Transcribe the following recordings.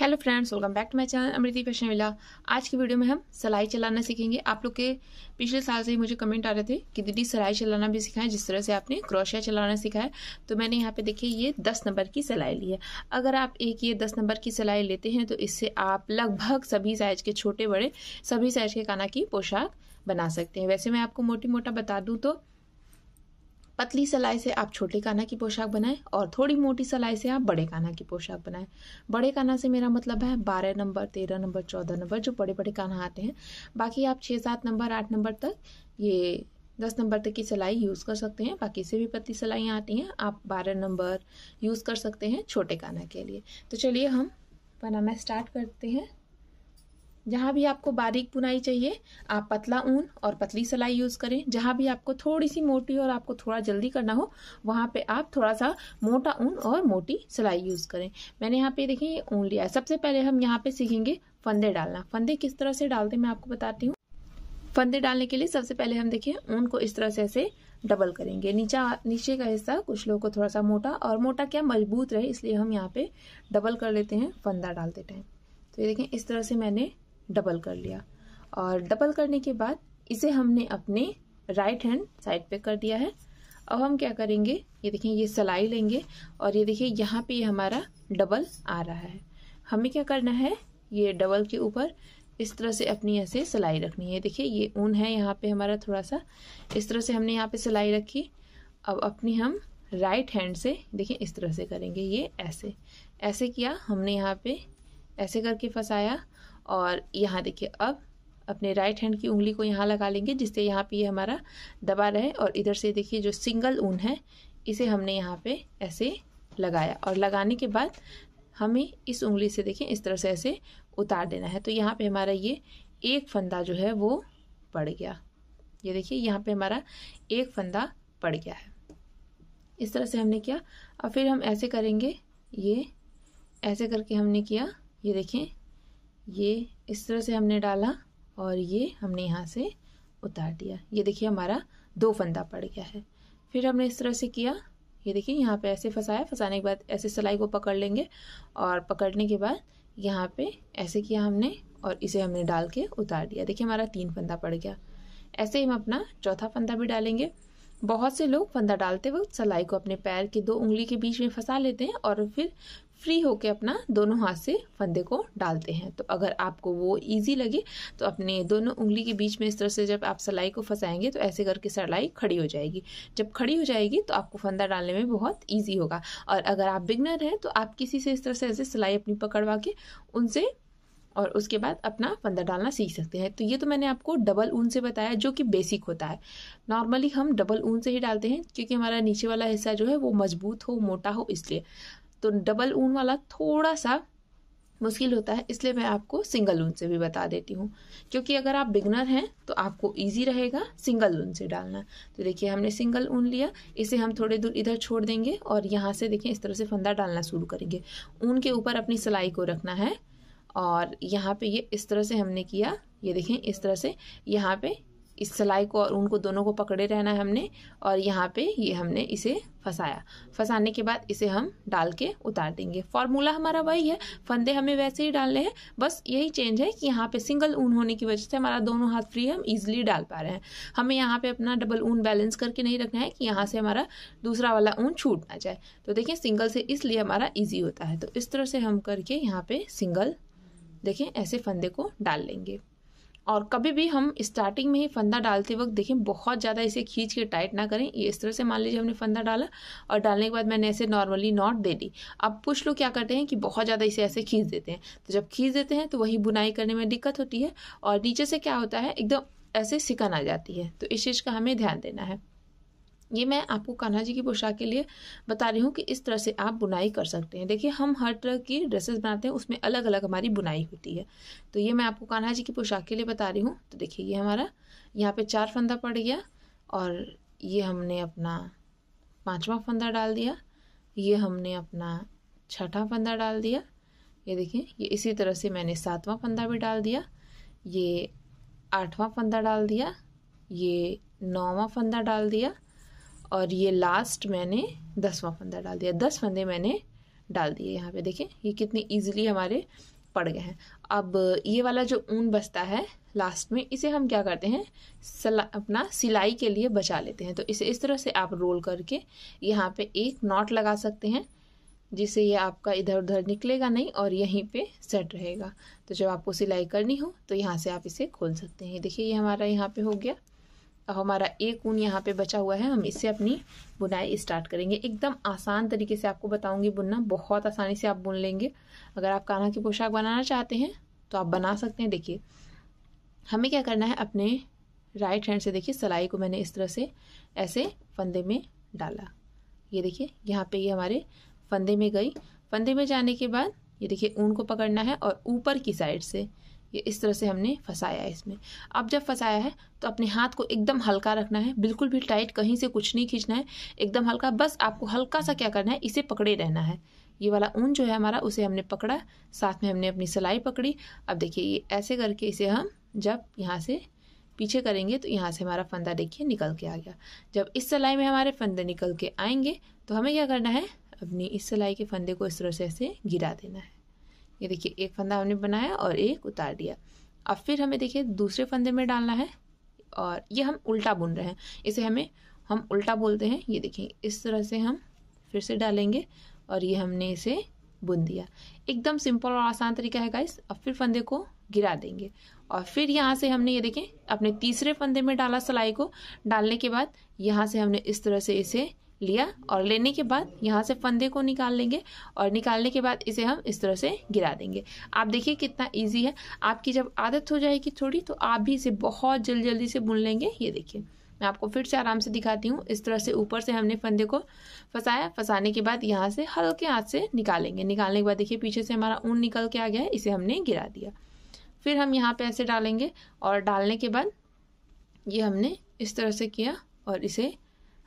hello friends welcome back to my channel Amriti fashion villa आज की video में हम सलाई चलाना सीखेंगे आप लोग के पिछले साल से ही मुझे कमेंट आ रहे थे कि दीदी सलाई चलाना भी सिखाएं जिस तरह से आपने क्रोशिया चलाना सिखाया तो मैंने यहाँ पे देखिए ये दस नंबर की सलाई ली है अगर आप एक ये दस नंबर की सिलाई लेते हैं तो इससे आप लगभग सभी साइज के छोटे बड़े सभी साइज के काना की पोशाक बना सकते हैं वैसे मैं आपको मोटी मोटा बता दूँ तो पतली सलाई से आप छोटे काना की पोशाक बनाएं और थोड़ी मोटी सलाई से आप बड़े काना की पोशाक बनाएं बड़े काना से मेरा मतलब है बारह नंबर तेरह नंबर चौदह नंबर जो बड़े बड़े काना आते हैं बाकी आप छः सात नंबर आठ नंबर तक ये दस नंबर तक की सिलाई यूज़ कर सकते हैं बाकी से भी पतली सिलाइयाँ आती हैं आप बारह नंबर यूज़ कर सकते हैं छोटे काना के लिए तो चलिए हम बनाना स्टार्ट करते हैं जहाँ भी आपको बारीक बुनाई चाहिए आप पतला ऊन और पतली सिलाई यूज़ करें जहाँ भी आपको थोड़ी सी मोटी और आपको थोड़ा जल्दी करना हो वहाँ पे आप थोड़ा सा मोटा ऊन और मोटी सिलाई यूज़ करें मैंने यहाँ पे देखिए ऊन लिया है सबसे पहले हम यहाँ पे सीखेंगे फंदे डालना फंदे किस तरह से डालते मैं आपको बताती हूँ फंदे डालने के लिए सबसे पहले हम देखिए ऊन को इस तरह से ऐसे डबल करेंगे नीचा नीचे का हिस्सा कुछ लोगों को थोड़ा सा मोटा और मोटा क्या मजबूत रहे इसलिए हम यहाँ पे डबल कर लेते हैं फंदा डालते टाइम तो ये देखें इस तरह से मैंने डबल कर लिया और डबल करने के बाद इसे हमने अपने राइट हैंड साइड पे कर दिया है अब हम क्या करेंगे ये देखें ये सलाई लेंगे और ये देखिए यहाँ पे ये हमारा डबल आ रहा है हमें क्या करना है ये डबल के ऊपर इस तरह से अपनी ऐसे सिलाई रखनी है देखिए ये ऊन है यहाँ पे हमारा थोड़ा सा इस तरह से हमने यहाँ पे सिलाई रखी अब अपनी हम राइट हैंड से देखिए इस तरह से करेंगे ये ऐसे ऐसे किया हमने यहाँ पे ऐसे करके फंसाया और यहाँ देखिए अब अपने राइट हैंड की उंगली को यहाँ लगा लेंगे जिससे यहाँ पे ये यह हमारा दबा रहे और इधर से देखिए जो सिंगल ऊन है इसे हमने यहाँ पे ऐसे लगाया और लगाने के बाद हमें इस उंगली से देखिए इस तरह से ऐसे उतार देना है तो यहाँ पे हमारा ये एक फंदा जो है वो पड़ गया ये देखिए यहाँ पे हमारा एक फंदा पड़ गया है इस तरह से हमने किया और फिर हम ऐसे करेंगे ये ऐसे करके हमने किया ये देखें ये इस तरह से हमने डाला और ये हमने यहाँ से उतार दिया ये देखिए हमारा दो फंदा पड़ गया है फिर हमने इस तरह से किया ये देखिए यहाँ पे ऐसे फंसाया फंसाने के बाद ऐसे सिलाई को पकड़ लेंगे और पकड़ने के बाद यहाँ पे ऐसे किया हमने और इसे हमने डाल के उतार दिया देखिए हमारा तीन फंदा पड़ गया ऐसे ही हम अपना चौथा फंदा भी डालेंगे बहुत से लोग फंदा डालते वक्त सलाई को अपने पैर की दो उंगली के बीच में फंसा लेते हैं और फिर फ्री होके अपना दोनों हाथ से फंदे को डालते हैं तो अगर आपको वो ईजी लगे तो अपने दोनों उंगली के बीच में इस तरह से जब आप सलाई को फंसाएंगे तो ऐसे करके सलाई खड़ी हो जाएगी जब खड़ी हो जाएगी तो आपको फंदा डालने में बहुत ईजी होगा और अगर आप बिगनर हैं तो आप किसी से इस तरह से ऐसे सिलाई अपनी पकड़वा के उनसे और उसके बाद अपना फंदा डालना सीख सकते हैं तो ये तो मैंने आपको डबल ऊन से बताया जो कि बेसिक होता है नॉर्मली हम डबल ऊन से ही डालते हैं क्योंकि हमारा नीचे वाला हिस्सा जो है वो मजबूत हो मोटा हो इसलिए तो डबल ऊन वाला थोड़ा सा मुश्किल होता है इसलिए मैं आपको सिंगल ऊन से भी बता देती हूँ क्योंकि अगर आप बिगनर हैं तो आपको इजी रहेगा सिंगल ऊन से डालना तो देखिए हमने सिंगल ऊन लिया इसे हम थोड़े दूर इधर छोड़ देंगे और यहाँ से देखिए इस तरह से फंदा डालना शुरू करेंगे ऊन के ऊपर अपनी सिलाई को रखना है और यहाँ पे ये इस तरह से हमने किया ये देखें इस तरह से यहाँ पे इस सिलाई को और उनको दोनों को पकड़े रहना है हमने और यहाँ पे ये हमने इसे फंसाया फंसाने के बाद इसे हम डाल के उतार देंगे फॉर्मूला हमारा वही है फंदे हमें वैसे ही डालने हैं बस यही चेंज है कि यहाँ पे सिंगल ऊन होने की वजह से हमारा दोनों हाथ फ्री है हम इजिली डाल पा रहे हैं हमें यहाँ पे अपना डबल ऊन बैलेंस करके नहीं रखना है कि यहाँ से हमारा दूसरा वाला ऊन छूट ना जाए तो देखिए सिंगल से इसलिए हमारा ईजी होता है तो इस तरह से हम करके यहाँ पे सिंगल देखें ऐसे फंदे को डाल लेंगे और कभी भी हम स्टार्टिंग में ही फंदा डालते वक्त देखें बहुत ज़्यादा इसे खींच के टाइट ना करें ये इस तरह से मान लीजिए हमने फंदा डाला और डालने के बाद मैंने ऐसे नॉर्मली नॉट दे दी अब कुछ लोग क्या करते हैं कि बहुत ज़्यादा इसे ऐसे खींच देते हैं तो जब खींच देते हैं तो वही बुनाई करने में दिक्कत होती है और नीचे से क्या होता है एकदम ऐसे सिकन आ जाती है तो इस चीज़ का हमें ध्यान देना है ये मैं आपको कान्हा जी की पोशाक के लिए बता रही हूँ कि इस तरह से आप बुनाई कर सकते हैं देखिए हम हर तरह की ड्रेसेस बनाते हैं उसमें अलग अलग हमारी बुनाई होती है तो ये मैं आपको कान्हा जी की पोशाक के लिए बता रही हूँ तो देखिए ये हमारा यहाँ पे चार फंदा पड़ गया और ये हमने अपना पाँचवा फंदा डाल दिया ये हमने अपना छठा फंदा डाल दिया ये देखिए ये इसी तरह से मैंने सातवां फंदा भी डाल दिया ये आठवां फंदा डाल दिया ये नौवां फंदा डाल दिया और ये लास्ट मैंने दसवां फंदा डाल दिया दस फंदे मैंने डाल दिए यहाँ पे देखें ये कितने इजीली हमारे पड़ गए हैं अब ये वाला जो ऊन बचता है लास्ट में इसे हम क्या करते हैं सला अपना सिलाई के लिए बचा लेते हैं तो इसे इस तरह से आप रोल करके यहाँ पे एक नॉट लगा सकते हैं जिससे ये आपका इधर उधर निकलेगा नहीं और यहीं पे सेट रहेगा तो जब आपको सिलाई करनी हो तो यहाँ से आप इसे खोल सकते हैं देखिए ये हमारा यहाँ पे हो गया अब हमारा एक ऊन यहाँ पे बचा हुआ है हम इससे अपनी बुनाई स्टार्ट करेंगे एकदम आसान तरीके से आपको बताऊंगी बुनना बहुत आसानी से आप बुन लेंगे अगर आप कान्हा की पोशाक बनाना चाहते हैं तो आप बना सकते हैं देखिए हमें क्या करना है अपने राइट हैंड से देखिए सिलाई को मैंने इस तरह से ऐसे फंदे में डाला ये देखिए यहाँ पे ये यह हमारे फंदे में गई फंदे में जाने के बाद ये देखिए ऊन को पकड़ना है और ऊपर की साइड से ये इस तरह से हमने फंसाया है इसमें अब जब फंसाया है तो अपने हाथ को एकदम हल्का रखना है बिल्कुल भी टाइट कहीं से कुछ नहीं खींचना है एकदम हल्का बस आपको हल्का सा क्या करना है इसे पकड़े रहना है ये वाला ऊन जो है हमारा उसे हमने पकड़ा साथ में हमने अपनी सिलाई पकड़ी अब देखिए ये ऐसे करके इसे हम जब यहाँ से पीछे करेंगे तो यहाँ से हमारा फंदा देखिए निकल के आ गया जब इस सिलाई में हमारे फंदे निकल के आएंगे तो हमें क्या करना है अपनी इस सिलाई के फंदे को इस तरह से ऐसे गिरा देना है ये देखिए एक फंदा हमने बनाया और एक उतार दिया अब फिर हमें देखिए दूसरे फंदे में डालना है और ये हम उल्टा बुन रहे हैं इसे हमें हम उल्टा बोलते हैं ये देखिए इस तरह से हम फिर से डालेंगे और ये हमने इसे बुन दिया एकदम सिंपल और आसान तरीका है गाइस अब फिर फंदे को गिरा देंगे और फिर यहाँ से हमने ये देखें अपने तीसरे फंदे में डाला सिलाई को डालने के बाद यहाँ से हमने इस तरह से इसे लिया और लेने के बाद यहाँ से फंदे को निकाल लेंगे और निकालने के बाद इसे हम इस तरह से गिरा देंगे आप देखिए कितना ईजी है आपकी जब आदत हो जाएगी थोड़ी तो आप भी इसे बहुत जल्दी जल्दी से बुन लेंगे ये देखिए मैं आपको फिर से आराम से दिखाती हूँ इस तरह से ऊपर से हमने फंदे को फंसाया फंसाने के बाद यहाँ से हल्के हाथ से निकालेंगे निकालने के बाद देखिए पीछे से हमारा ऊन निकल के आ गया है इसे हमने गिरा दिया फिर हम यहाँ पे ऐसे डालेंगे और डालने के बाद ये हमने इस तरह से किया और इसे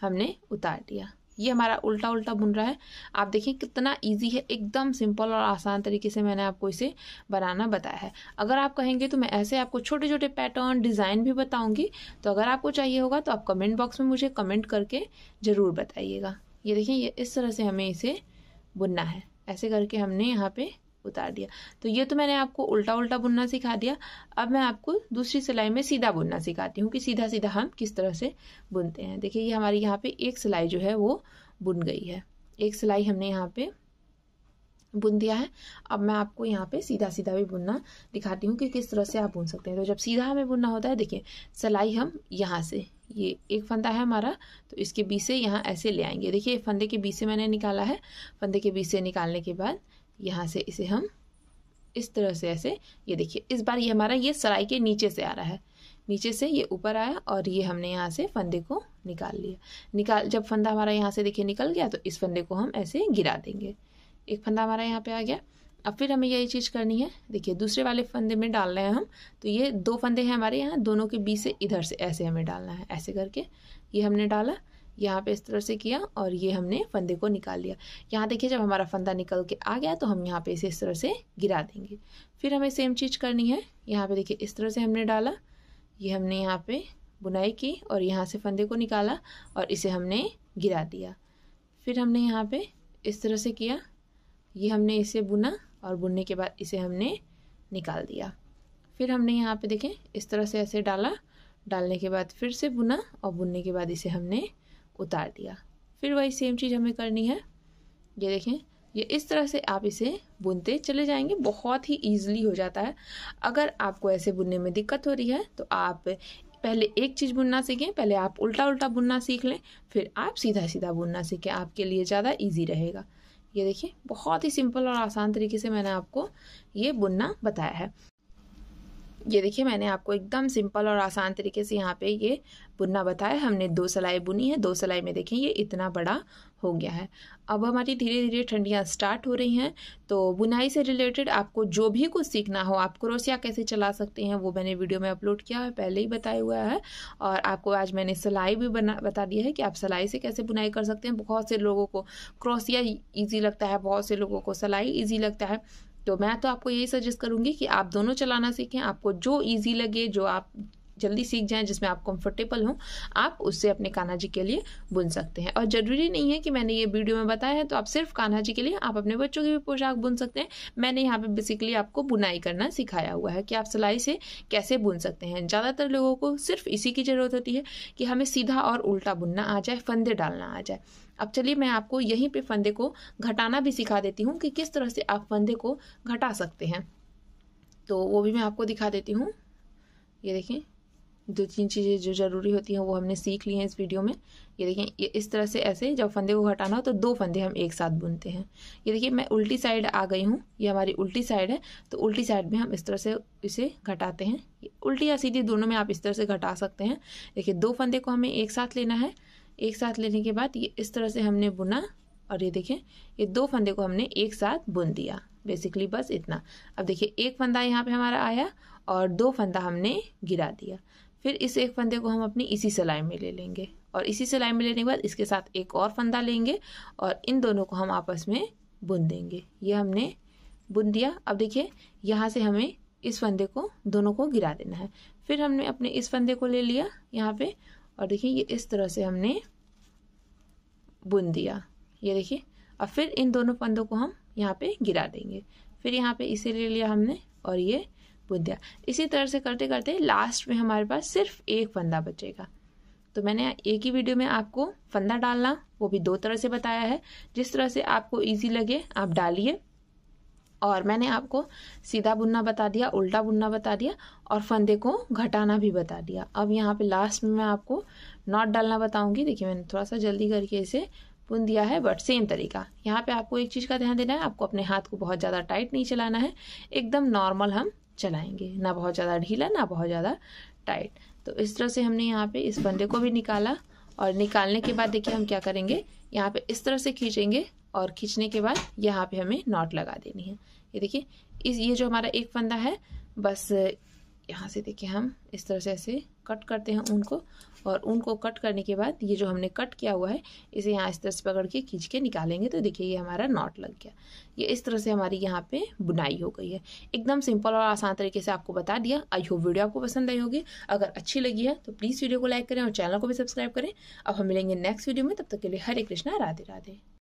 हमने उतार दिया ये हमारा उल्टा उल्टा बुन रहा है आप देखें कितना इजी है एकदम सिंपल और आसान तरीके से मैंने आपको इसे बनाना बताया है अगर आप कहेंगे तो मैं ऐसे आपको छोटे छोटे पैटर्न डिज़ाइन भी बताऊंगी तो अगर आपको चाहिए होगा तो आप कमेंट बॉक्स में मुझे कमेंट करके ज़रूर बताइएगा ये देखिए ये इस तरह से हमें इसे बुनना है ऐसे करके हमने यहाँ पर उतार दिया तो ये तो मैंने आपको उल्टा उल्टा बुनना सिखा दिया अब मैं आपको दूसरी सिलाई में सीधा बुनना सिखाती हूँ कि सीधा सीधा हम किस तरह से बुनते हैं देखिए ये हमारे यहाँ पे एक सिलाई जो है वो बुन गई है एक सिलाई हमने यहाँ पे बुन दिया है अब मैं आपको यहाँ पे सीधा सीधा भी बुनना दिखाती हूँ कि किस तरह से आप बुन सकते हैं तो जब सीधा हमें बुनना होता है देखिए सिलाई हम यहाँ से ये एक फंदा है हमारा तो इसके बीच से यहाँ ऐसे ले आएंगे देखिए फंदे के बीच से मैंने निकाला है फंदे के बीच से निकालने के बाद यहाँ से इसे हम इस तरह से ऐसे ये देखिए इस बार ये हमारा ये सराई के नीचे से आ रहा है नीचे से ये ऊपर आया और ये हमने यहाँ से फंदे को निकाल लिया निकाल जब फंदा हमारा यहाँ से देखिए निकल गया तो इस फंदे को हम ऐसे गिरा देंगे एक फंदा हमारा यहाँ पे आ गया अब फिर हमें यही चीज़ करनी है देखिए दूसरे वाले फंदे में डाल रहे हैं हम तो ये दो फंदे हैं हमारे यहाँ दोनों के बीच से इधर से ऐसे हमें डालना है ऐसे करके ये हमने डाला यहाँ पे इस तरह से किया और ये हमने फंदे को निकाल लिया यहाँ देखिए जब हमारा फंदा निकल के आ गया तो हम यहाँ पे इसे इस तरह से गिरा देंगे फिर हमें सेम चीज़ करनी है यहाँ पे देखिए इस तरह से हमने डाला ये हमने यहाँ पे बुनाई की और यहाँ से फंदे को निकाला और इसे हमने गिरा दिया फिर हमने यहाँ पर इस तरह से किया ये हमने इसे बुना और बुनने के बाद इसे हमने निकाल दिया फिर हमने यहाँ पर देखें इस तरह से ऐसे डाला डालने के बाद फिर से बुना और बुनने के बाद इसे हमने उतार दिया फिर वही सेम चीज़ हमें करनी है ये देखें ये इस तरह से आप इसे बुनते चले जाएंगे बहुत ही ईजिली हो जाता है अगर आपको ऐसे बुनने में दिक्कत हो रही है तो आप पहले एक चीज़ बुनना सीखें पहले आप उल्टा उल्टा बुनना सीख लें फिर आप सीधा सीधा बुनना सीखें आपके लिए ज़्यादा ईजी रहेगा ये देखिए बहुत ही सिंपल और आसान तरीके से मैंने आपको ये बुनना बताया है ये देखिए मैंने आपको एकदम सिंपल और आसान तरीके से यहाँ पे ये बुनना बताया हमने दो सिलाई बुनी है दो सिलाई में देखें ये इतना बड़ा हो गया है अब हमारी धीरे धीरे ठंडियाँ स्टार्ट हो रही हैं तो बुनाई से रिलेटेड आपको जो भी कुछ सीखना हो आप क्रोसिया कैसे चला सकते हैं वो मैंने वीडियो में अपलोड किया है पहले ही बताया हुआ है और आपको आज मैंने सिलाई भी बना बता दिया है कि आप सिलाई से कैसे बुनाई कर सकते हैं बहुत से लोगों को क्रोसिया ईजी लगता है बहुत से लोगों को सिलाई ईजी लगता है तो मैं तो आपको यही सजेस्ट करूंगी कि आप दोनों चलाना सीखें आपको जो ईजी लगे जो आप जल्दी सीख जाएं जिसमें आप कंफर्टेबल हों आप उससे अपने कान्हा जी के लिए बुन सकते हैं और ज़रूरी नहीं है कि मैंने ये वीडियो में बताया है तो आप सिर्फ कान्हा जी के लिए आप अपने बच्चों की भी पोशाक बुन सकते हैं मैंने यहाँ पे बेसिकली आपको बुनाई करना सिखाया हुआ है कि आप सिलाई से कैसे बुन सकते हैं ज़्यादातर लोगों को सिर्फ इसी की ज़रूरत होती है कि हमें सीधा और उल्टा बुनना आ जाए फंदे डालना आ जाए अब चलिए मैं आपको यहीं पे फंदे को घटाना भी सिखा देती हूँ कि किस तरह से आप फंदे को घटा सकते हैं तो वो भी मैं आपको दिखा देती हूँ ये देखें दो तीन चीज़ें जो ज़रूरी होती हैं वो हमने सीख ली हैं इस वीडियो में ये देखें ये इस तरह से ऐसे जब फंदे को घटाना हो तो दो फंदे हम एक साथ बुनते हैं ये देखिए मैं उल्टी साइड आ गई हूँ ये हमारी उल्टी साइड है तो उल्टी साइड में हम इस तरह से इसे घटाते हैं उल्टी या सीधी दोनों में आप इस तरह से घटा सकते हैं देखिए दो फंदे को हमें एक साथ लेना है एक साथ लेने के बाद ये इस तरह से हमने बुना और ये देखें ये दो फंदे को हमने एक साथ बुन दिया बेसिकली बस इतना अब देखिए एक फंदा यहाँ पे हमारा आया और दो फंदा हमने गिरा दिया फिर इस एक फंदे को हम अपनी इसी सिलाई में ले लेंगे और इसी सिलाई में लेने के बाद इसके साथ एक और फंदा लेंगे और इन दोनों को हम आपस में बुन देंगे ये हमने बुन दिया अब देखिए यहाँ से हमें इस फंदे को दोनों को गिरा देना है फिर हमने अपने इस फंदे को ले लिया यहाँ पे और देखिए ये इस तरह से हमने बुन दिया ये देखिए और फिर इन दोनों फंदों को हम यहाँ पे गिरा देंगे फिर यहाँ पे इसे ले लिया हमने और ये बुद्धिया इसी तरह से करते करते लास्ट में हमारे पास सिर्फ एक फंदा बचेगा तो मैंने एक ही वीडियो में आपको फंदा डालना वो भी दो तरह से बताया है जिस तरह से आपको ईजी लगे आप डालिए और मैंने आपको सीधा बुनना बता दिया उल्टा बुनना बता दिया और फंदे को घटाना भी बता दिया अब यहाँ पे लास्ट में मैं आपको नॉट डालना बताऊंगी देखिए मैंने थोड़ा सा जल्दी करके इसे बुन दिया है बट सेम तरीका यहाँ पे आपको एक चीज़ का ध्यान देना है आपको अपने हाथ को बहुत ज़्यादा टाइट नहीं चलाना है एकदम नॉर्मल हम चलाएंगे ना बहुत ज़्यादा ढीला ना बहुत ज़्यादा टाइट तो इस तरह से हमने यहाँ पे इस फंदे को भी निकाला और निकालने के बाद देखिए हम क्या करेंगे यहाँ पे इस तरह से खींचेंगे और खींचने के बाद यहाँ पे हमें नॉट लगा देनी है ये देखिए इस ये जो हमारा एक फंदा है बस यहाँ से देखिए हम इस तरह से ऐसे कट करते हैं ऊन को और ऊन को कट करने के बाद ये जो हमने कट किया हुआ है इसे यहाँ इस तरह से पकड़ के खींच के निकालेंगे तो देखिए ये हमारा नॉट लग गया ये इस तरह से हमारी यहाँ पे बुनाई हो गई है एकदम सिंपल और आसान तरीके से आपको बता दिया आई होप वीडियो आपको पसंद आई होगी अगर अच्छी लगी है तो प्लीज़ वीडियो को लाइक करें और चैनल को भी सब्सक्राइब करें अब हम मिलेंगे नेक्स्ट वीडियो में तब तक के लिए हरे कृष्णा राधे राधे